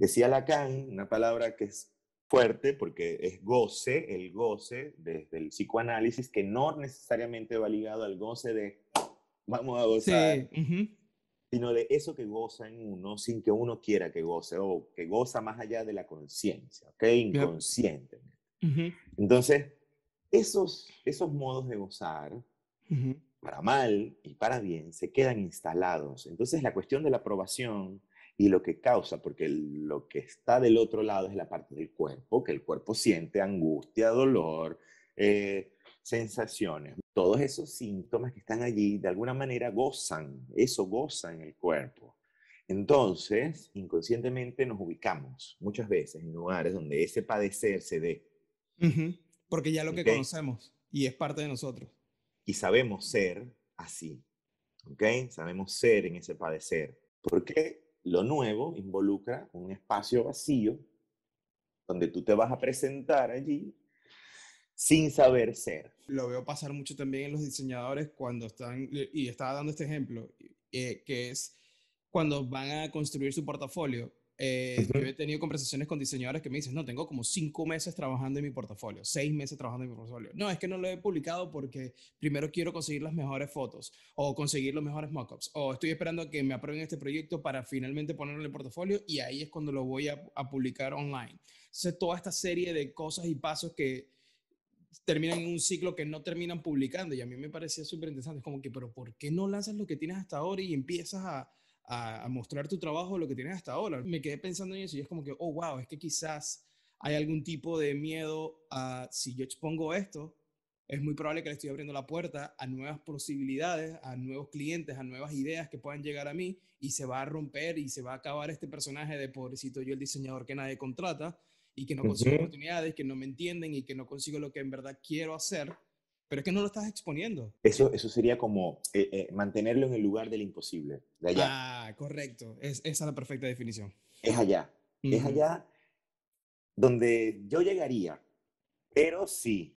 Decía Lacan una palabra que es fuerte porque es goce, el goce desde el psicoanálisis, que no necesariamente va ligado al goce de vamos a gozar, sino de eso que goza en uno sin que uno quiera que goce o que goza más allá de la conciencia, ¿ok? Inconscientemente. Entonces, esos, esos modos de gozar, para mal y para bien, se quedan instalados. Entonces, la cuestión de la aprobación y lo que causa, porque lo que está del otro lado es la parte del cuerpo, que el cuerpo siente angustia, dolor, eh, sensaciones. Todos esos síntomas que están allí, de alguna manera, gozan, eso goza en el cuerpo. Entonces, inconscientemente nos ubicamos muchas veces en lugares donde ese padecer se dé. Porque ya lo que conocemos y es parte de nosotros. Y sabemos ser así, ¿ok? Sabemos ser en ese padecer. ¿Por qué? lo nuevo involucra un espacio vacío donde tú te vas a presentar allí sin saber ser. Lo veo pasar mucho también en los diseñadores cuando están, y estaba dando este ejemplo, eh, que es cuando van a construir su portafolio, eh, yo he tenido conversaciones con diseñadores que me dicen, no, tengo como cinco meses trabajando en mi portafolio, seis meses trabajando en mi portafolio. No, es que no lo he publicado porque primero quiero conseguir las mejores fotos o conseguir los mejores mockups o estoy esperando a que me aprueben este proyecto para finalmente ponerlo en el portafolio y ahí es cuando lo voy a, a publicar online. Entonces, toda esta serie de cosas y pasos que terminan en un ciclo que no terminan publicando y a mí me parecía súper interesante. Es como que, pero ¿por qué no lanzas lo que tienes hasta ahora y empiezas a a, mostrar tu trabajo, lo que tienes hasta ahora. Me quedé pensando en eso y es como que, oh, wow, es que quizás hay algún tipo de miedo a si yo expongo esto, es muy probable que le estoy abriendo la puerta a nuevas posibilidades, a nuevos clientes, a nuevas ideas que puedan llegar a mí y se va a romper y se va a acabar este personaje de pobrecito yo el diseñador que nadie contrata y que no consigo oportunidades, que no me entienden y que no consigo lo que en verdad quiero hacer pero es que no lo estás exponiendo. Eso, eso sería como eh, eh, mantenerlo en el lugar del imposible, allá. Ah, correcto. Es, esa es la perfecta definición. Es allá. Es allá donde yo llegaría. Pero sí,